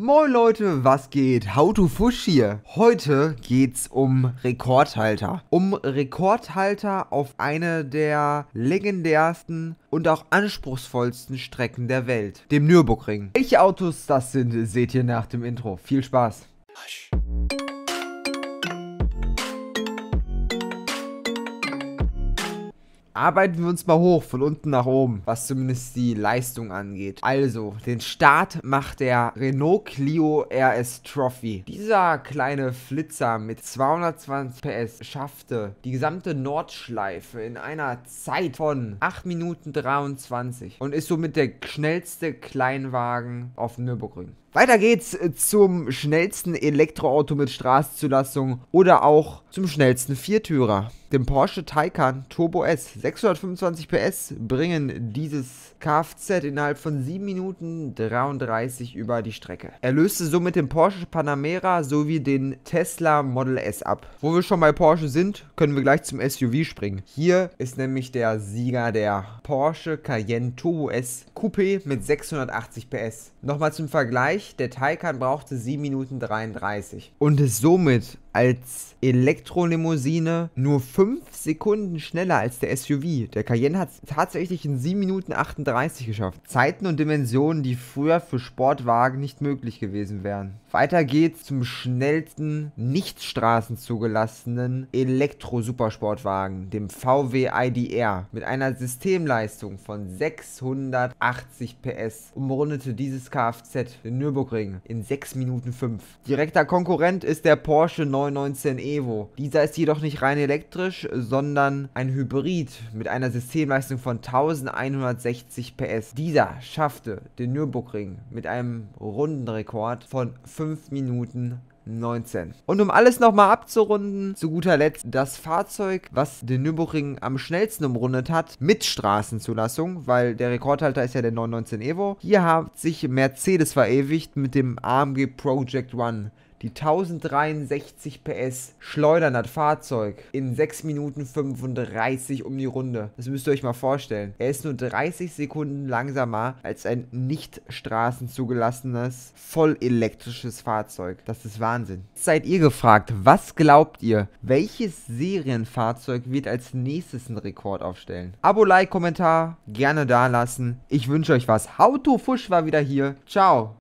Moin Leute, was geht? How to Fush hier. Heute geht's um Rekordhalter. Um Rekordhalter auf einer der legendärsten und auch anspruchsvollsten Strecken der Welt, dem Nürburgring. Welche Autos das sind, seht ihr nach dem Intro. Viel Spaß. arbeiten wir uns mal hoch, von unten nach oben, was zumindest die Leistung angeht. Also, den Start macht der Renault Clio RS Trophy. Dieser kleine Flitzer mit 220 PS schaffte die gesamte Nordschleife in einer Zeit von 8 Minuten 23 und ist somit der schnellste Kleinwagen auf Nürburgring. Weiter geht's äh, zum schnellsten Elektroauto mit Straßenzulassung oder auch zum schnellsten Viertürer. Dem Porsche Taycan Turbo S. 625 PS bringen dieses Kfz innerhalb von 7 Minuten 33 über die Strecke. Er löste somit den Porsche Panamera sowie den Tesla Model S ab. Wo wir schon bei Porsche sind, können wir gleich zum SUV springen. Hier ist nämlich der Sieger der Porsche Cayenne Turbo S Coupé mit 680 PS. Nochmal zum Vergleich Vergleich, der Taycan brauchte 7 Minuten 33 und ist somit als Elektrolimousine nur 5 Sekunden schneller als der SUV. Der Cayenne hat es tatsächlich in 7 Minuten 38 geschafft. Zeiten und Dimensionen, die früher für Sportwagen nicht möglich gewesen wären. Weiter geht's zum schnellsten, nicht straßenzugelassenen Elektro-Supersportwagen, dem VW IDR. Mit einer Systemleistung von 680 PS umrundete dieses Kfz den Nürburgring in 6 Minuten 5. Direkter Konkurrent ist der Porsche 9 919 Evo. Dieser ist jedoch nicht rein elektrisch, sondern ein Hybrid mit einer Systemleistung von 1160 PS. Dieser schaffte den Nürburgring mit einem Rundenrekord von 5 Minuten 19. Und um alles nochmal abzurunden, zu guter Letzt das Fahrzeug, was den Nürburgring am schnellsten umrundet hat, mit Straßenzulassung, weil der Rekordhalter ist ja der 919 Evo. Hier hat sich Mercedes verewigt mit dem AMG Project One. Die 1063 PS schleudern das Fahrzeug in 6 Minuten 35 um die Runde. Das müsst ihr euch mal vorstellen. Er ist nur 30 Sekunden langsamer als ein nicht straßenzugelassenes, vollelektrisches Fahrzeug. Das ist Wahnsinn. Jetzt seid ihr gefragt, was glaubt ihr? Welches Serienfahrzeug wird als nächstes einen Rekord aufstellen? Abo, Like, Kommentar gerne dalassen. Ich wünsche euch was. Hautu Fusch war wieder hier. Ciao.